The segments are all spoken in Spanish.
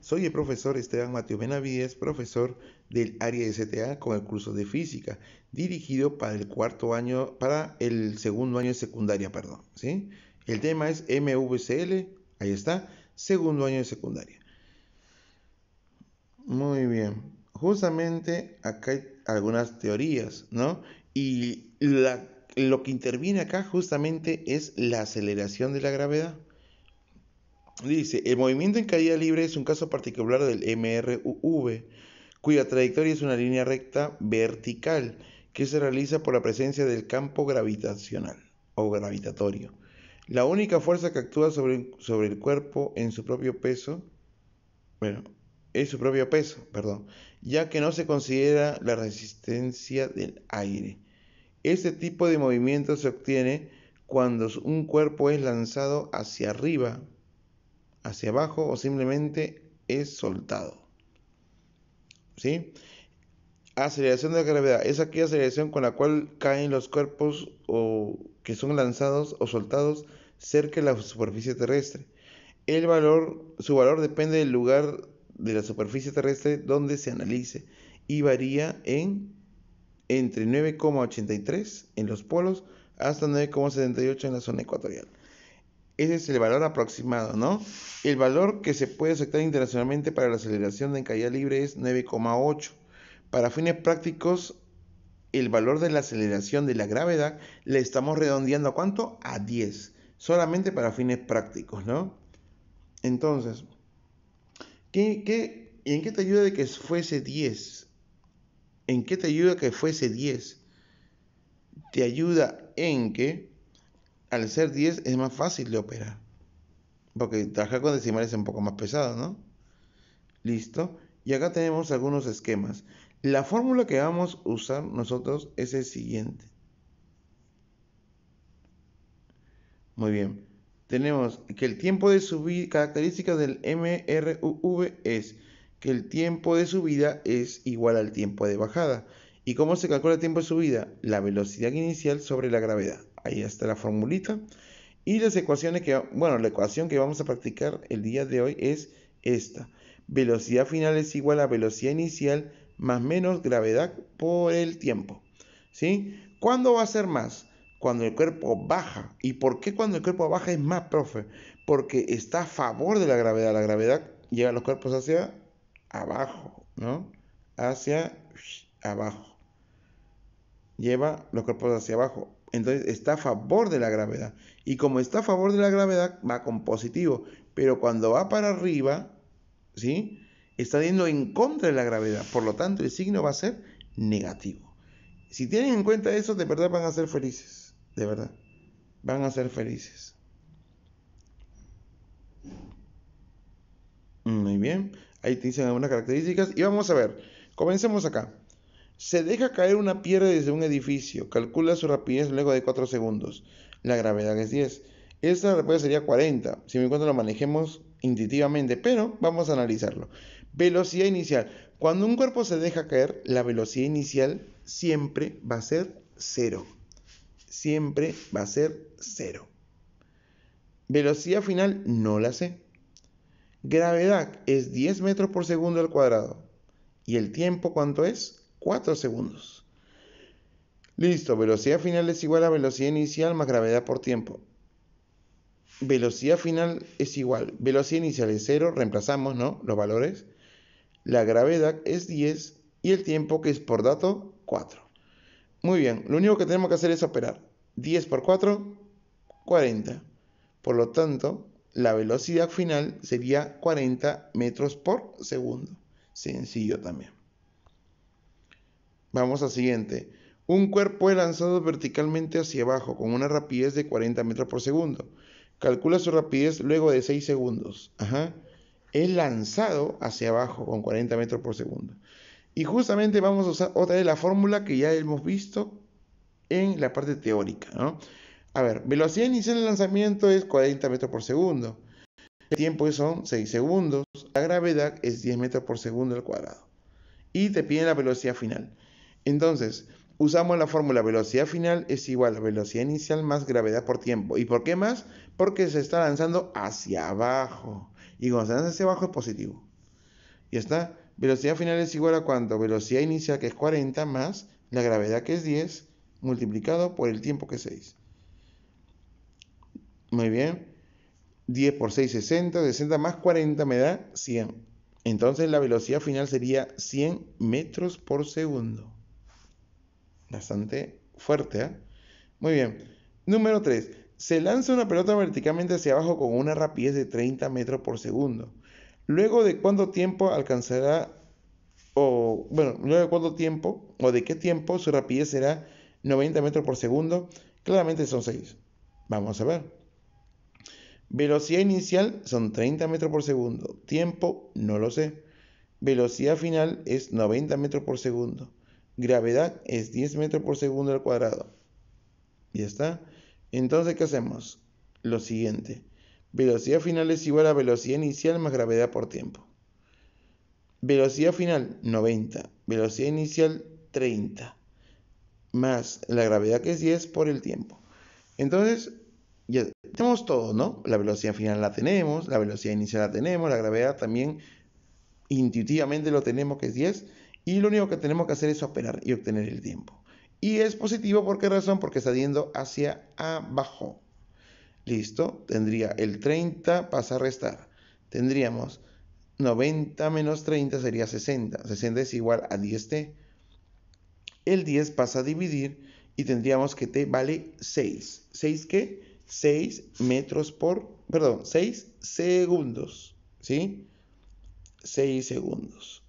Soy el profesor Esteban Mateo Benavides, profesor del área de STA con el curso de física, dirigido para el cuarto año, para el segundo año de secundaria, perdón. ¿sí? El tema es MVCL, ahí está, segundo año de secundaria. Muy bien, justamente acá hay algunas teorías, ¿no? Y lo que interviene acá justamente es la aceleración de la gravedad. Dice, el movimiento en caída libre es un caso particular del MRUV, cuya trayectoria es una línea recta vertical que se realiza por la presencia del campo gravitacional o gravitatorio. La única fuerza que actúa sobre, sobre el cuerpo en su propio peso, bueno, es su propio peso, perdón, ya que no se considera la resistencia del aire. Este tipo de movimiento se obtiene cuando un cuerpo es lanzado hacia arriba hacia abajo o simplemente es soltado. ¿Sí? Aceleración de la gravedad es aquella aceleración con la cual caen los cuerpos o que son lanzados o soltados cerca de la superficie terrestre. El valor, su valor depende del lugar de la superficie terrestre donde se analice y varía en entre 9,83 en los polos hasta 9,78 en la zona ecuatorial. Ese es el valor aproximado, ¿no? El valor que se puede aceptar internacionalmente para la aceleración en caída libre es 9,8. Para fines prácticos, el valor de la aceleración de la gravedad le estamos redondeando a cuánto? A 10. Solamente para fines prácticos, ¿no? Entonces, ¿qué, qué, en qué te ayuda de que fuese 10? ¿En qué te ayuda que fuese 10? Te ayuda en que al ser 10 es más fácil de operar. Porque trabajar con decimales es un poco más pesado, ¿no? Listo. Y acá tenemos algunos esquemas. La fórmula que vamos a usar nosotros es el siguiente. Muy bien. Tenemos que el tiempo de subida, característica del MRUV es que el tiempo de subida es igual al tiempo de bajada. ¿Y cómo se calcula el tiempo de subida? La velocidad inicial sobre la gravedad. Ahí está la formulita. Y las ecuaciones que, bueno, la ecuación que vamos a practicar el día de hoy es esta. Velocidad final es igual a velocidad inicial más menos gravedad por el tiempo. ¿Sí? ¿Cuándo va a ser más? Cuando el cuerpo baja. ¿Y por qué cuando el cuerpo baja es más, profe? Porque está a favor de la gravedad. La gravedad lleva los cuerpos hacia abajo, ¿no? Hacia abajo. Lleva los cuerpos hacia abajo. Entonces está a favor de la gravedad. Y como está a favor de la gravedad, va con positivo. Pero cuando va para arriba, ¿sí? Está yendo en contra de la gravedad. Por lo tanto, el signo va a ser negativo. Si tienen en cuenta eso, de verdad van a ser felices. De verdad. Van a ser felices. Muy bien. Ahí te dicen algunas características. Y vamos a ver. Comencemos acá. Se deja caer una piedra desde un edificio. Calcula su rapidez luego de 4 segundos. La gravedad es 10. Esta rapidez sería 40. Si me encuentro lo manejemos intuitivamente, pero vamos a analizarlo. Velocidad inicial. Cuando un cuerpo se deja caer, la velocidad inicial siempre va a ser 0. Siempre va a ser 0. Velocidad final no la sé. Gravedad es 10 metros por segundo al cuadrado. ¿Y el tiempo cuánto es? 4 segundos. Listo, velocidad final es igual a velocidad inicial más gravedad por tiempo. Velocidad final es igual, velocidad inicial es 0, reemplazamos ¿no? los valores. La gravedad es 10 y el tiempo que es por dato 4. Muy bien, lo único que tenemos que hacer es operar. 10 por 4, 40. Por lo tanto, la velocidad final sería 40 metros por segundo. Sencillo también. Vamos a siguiente. Un cuerpo es lanzado verticalmente hacia abajo con una rapidez de 40 metros por segundo. Calcula su rapidez luego de 6 segundos. Ajá. Es lanzado hacia abajo con 40 metros por segundo. Y justamente vamos a usar otra de la fórmula que ya hemos visto en la parte teórica. A ver, velocidad inicial del lanzamiento es 40 metros por segundo. El tiempo son 6 segundos. La gravedad es 10 metros por segundo al cuadrado. Y te piden la velocidad final. Entonces, usamos la fórmula velocidad final es igual a velocidad inicial más gravedad por tiempo. ¿Y por qué más? Porque se está lanzando hacia abajo. Y cuando se lanza hacia abajo es positivo. Y está. Velocidad final es igual a cuánto? Velocidad inicial que es 40 más la gravedad que es 10 multiplicado por el tiempo que es 6. Muy bien. 10 por 6 60, 60 más 40 me da 100. Entonces la velocidad final sería 100 metros por segundo. Bastante fuerte, ¿ah? Muy bien. Número 3. Se lanza una pelota verticalmente hacia abajo con una rapidez de 30 metros por segundo. Luego de cuánto tiempo alcanzará, o bueno, luego de cuánto tiempo, o de qué tiempo su rapidez será 90 metros por segundo. Claramente son 6. Vamos a ver. Velocidad inicial son 30 metros por segundo. Tiempo, no lo sé. Velocidad final es 90 metros por segundo gravedad es 10 metros por segundo al cuadrado. ¿Ya está? Entonces, ¿qué hacemos? Lo siguiente. Velocidad final es igual a velocidad inicial más gravedad por tiempo. Velocidad final 90, velocidad inicial 30, más la gravedad que es 10 por el tiempo. Entonces, ya tenemos todo, ¿no? La velocidad final la tenemos, la velocidad inicial la tenemos, la gravedad también intuitivamente lo tenemos que es 10 y lo único que tenemos que hacer es operar y obtener el tiempo. Y es positivo, ¿por qué razón? Porque está yendo hacia abajo. Listo, tendría el 30, pasa a restar. Tendríamos 90 menos 30 sería 60. 60 es igual a 10t. El 10 pasa a dividir y tendríamos que t vale 6. ¿6 qué? 6 metros por, perdón, 6 segundos. ¿Sí? 6 segundos.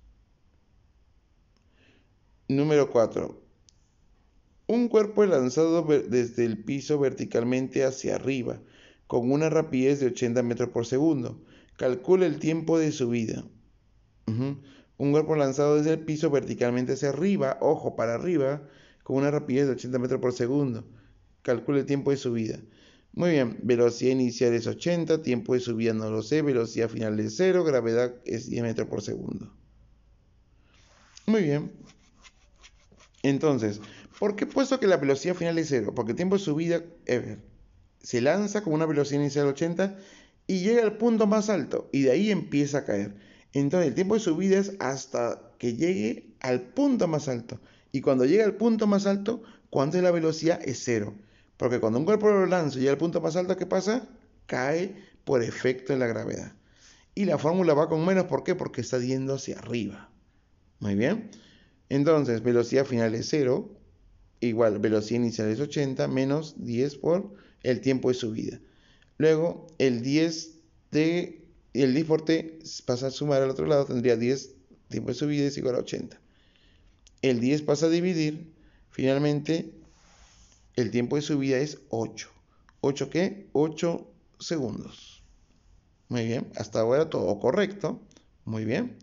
Número 4. Un cuerpo lanzado desde el piso verticalmente hacia arriba, con una rapidez de 80 metros por segundo. Calcula el tiempo de subida. Un cuerpo lanzado desde el piso verticalmente hacia arriba, ojo para arriba, con una rapidez de 80 metros por segundo. Calcula el tiempo de subida. Muy bien, velocidad inicial es 80, tiempo de subida no lo sé, velocidad final es 0, gravedad es 10 metros por segundo. Muy bien. Entonces, ¿por qué puesto que la velocidad final es cero? Porque el tiempo de subida eh, se lanza con una velocidad inicial de 80 y llega al punto más alto y de ahí empieza a caer. Entonces, el tiempo de subida es hasta que llegue al punto más alto. Y cuando llega al punto más alto, ¿cuánto es la velocidad es cero. Porque cuando un cuerpo lo lanza y llega al punto más alto, ¿qué pasa? Cae por efecto de la gravedad. Y la fórmula va con menos, ¿por qué? Porque está yendo hacia arriba. Muy bien. Entonces, velocidad final es 0, igual velocidad inicial es 80, menos 10 por el tiempo de subida. Luego, el 10 de el 10 por t pasa a sumar al otro lado, tendría 10 tiempo de subida es igual a 80. El 10 pasa a dividir, finalmente el tiempo de subida es 8. ¿8 qué? 8 segundos. Muy bien, hasta ahora todo correcto. Muy bien.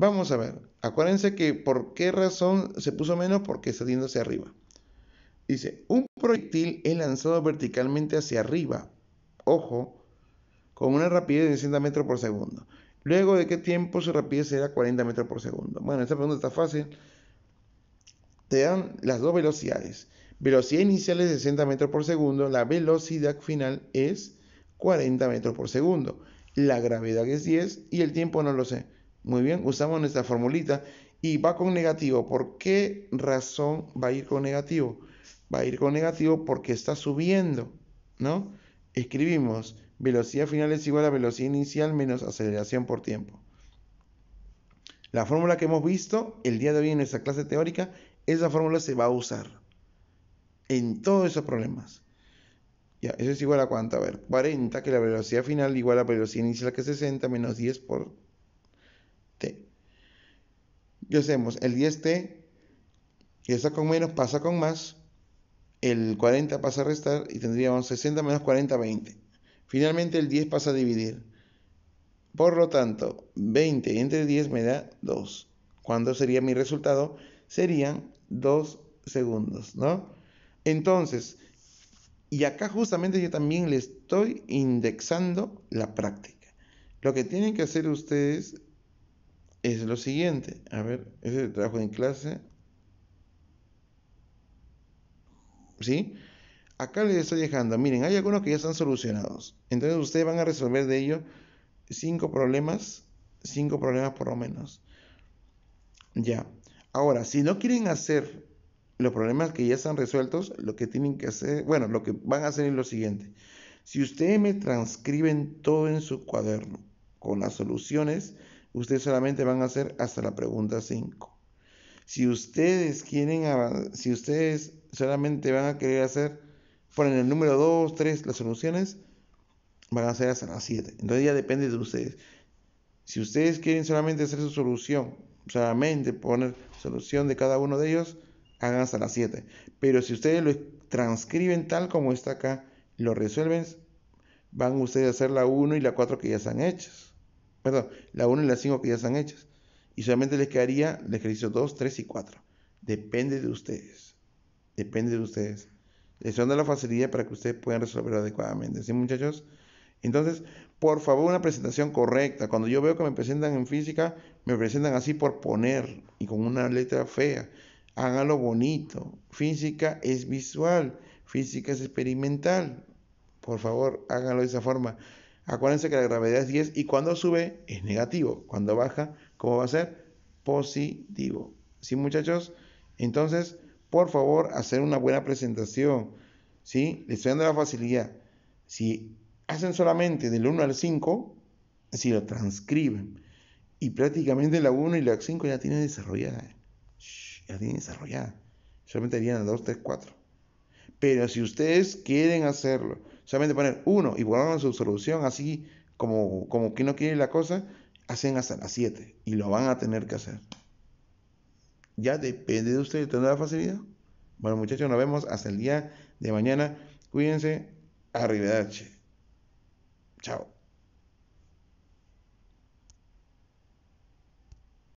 Vamos a ver, acuérdense que por qué razón se puso menos, porque está hacia arriba. Dice, un proyectil es lanzado verticalmente hacia arriba, ojo, con una rapidez de 60 metros por segundo. Luego de qué tiempo su rapidez será 40 metros por segundo. Bueno, esta pregunta está fácil. Te dan las dos velocidades. Velocidad inicial es 60 metros por segundo, la velocidad final es 40 metros por segundo. La gravedad es 10 y el tiempo no lo sé. Muy bien, usamos nuestra formulita y va con negativo. ¿Por qué razón va a ir con negativo? Va a ir con negativo porque está subiendo, ¿no? Escribimos velocidad final es igual a velocidad inicial menos aceleración por tiempo. La fórmula que hemos visto el día de hoy en esta clase teórica, esa fórmula se va a usar en todos esos problemas. Ya, eso es igual a cuánto? A ver, 40, que la velocidad final igual a velocidad inicial que es 60 menos 10 por yo hacemos el 10t, que está con menos pasa con más, el 40 pasa a restar y tendríamos 60 menos 40, 20. Finalmente el 10 pasa a dividir. Por lo tanto, 20 entre 10 me da 2. ¿Cuándo sería mi resultado? Serían 2 segundos, ¿no? Entonces, y acá justamente yo también le estoy indexando la práctica. Lo que tienen que hacer ustedes es lo siguiente. A ver, es el trabajo en clase. ¿Sí? Acá les estoy dejando, miren, hay algunos que ya están solucionados. Entonces ustedes van a resolver de ello cinco problemas, cinco problemas por lo menos. Ya. Ahora, si no quieren hacer los problemas que ya están resueltos, lo que tienen que hacer, bueno, lo que van a hacer es lo siguiente. Si ustedes me transcriben todo en su cuaderno con las soluciones, Ustedes solamente van a hacer hasta la pregunta 5. Si ustedes quieren si ustedes solamente van a querer hacer, ponen el número 2, 3, las soluciones, van a hacer hasta la 7. Entonces ya depende de ustedes. Si ustedes quieren solamente hacer su solución, solamente poner solución de cada uno de ellos, hagan hasta las 7. Pero si ustedes lo transcriben tal como está acá, lo resuelven, van ustedes a hacer la 1 y la 4 que ya están hechas perdón, la 1 y la 5 que ya están hechas. Y solamente les quedaría el ejercicio 2, 3 y 4. Depende de ustedes. Depende de ustedes. Les estoy la facilidad para que ustedes puedan resolverlo adecuadamente. ¿Sí, muchachos? Entonces, por favor, una presentación correcta. Cuando yo veo que me presentan en física, me presentan así por poner y con una letra fea. Háganlo bonito. Física es visual, física es experimental. Por favor, háganlo de esa forma. Acuérdense que la gravedad es 10 y cuando sube es negativo. Cuando baja, ¿cómo va a ser? Positivo. ¿Sí, muchachos? Entonces, por favor, hacer una buena presentación. ¿Sí? Les estoy dando la facilidad. Si hacen solamente del 1 al 5, si lo transcriben. Y prácticamente la 1 y la 5 ya tienen desarrollada. ya tienen desarrollada. Solamente harían la 2, 3, 4. Pero si ustedes quieren hacerlo, solamente poner uno y guardan su solución así como, como que no quiere la cosa, hacen hasta las 7 y lo van a tener que hacer. Ya depende de ustedes, la facilidad? Bueno muchachos, nos vemos hasta el día de mañana. Cuídense, arrivederci. Chao.